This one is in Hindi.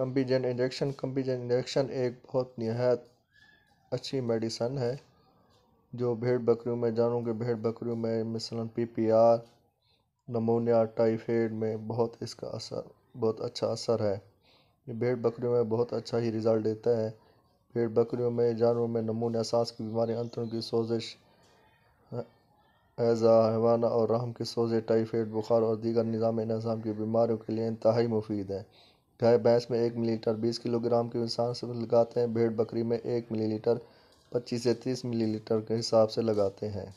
कम्बीजेन इंजेक्शन कम्बीजेन इंजेक्शन एक बहुत नहायत अच्छी मेडिसन है जो भेड़ बकरियों में जानों के भेड़ बकरियों में मिसलन पीपीआर नमोनिया टाइफाइड में बहुत इसका असर बहुत अच्छा असर है ये भेड़ बकरियों में बहुत अच्छा ही रिज़ल्ट देता है भेड़ बकरियों में जानवरों में नमूने सांस की बीमारी अंतरों की सोजिश हैज़ा हवाना और रहम की सोजे टाइफाइड बुखार और दीगर निज़ाम नज़ाम की बीमारियों के लिए इंतहाई मुफीद है गाय भैंस में एक मिलीलीटर बीस किलोग्राम के हिसाब से लगाते हैं भेड़ बकरी में एक मिलीलीटर पच्चीस से तीस मिलीलीटर के हिसाब से लगाते हैं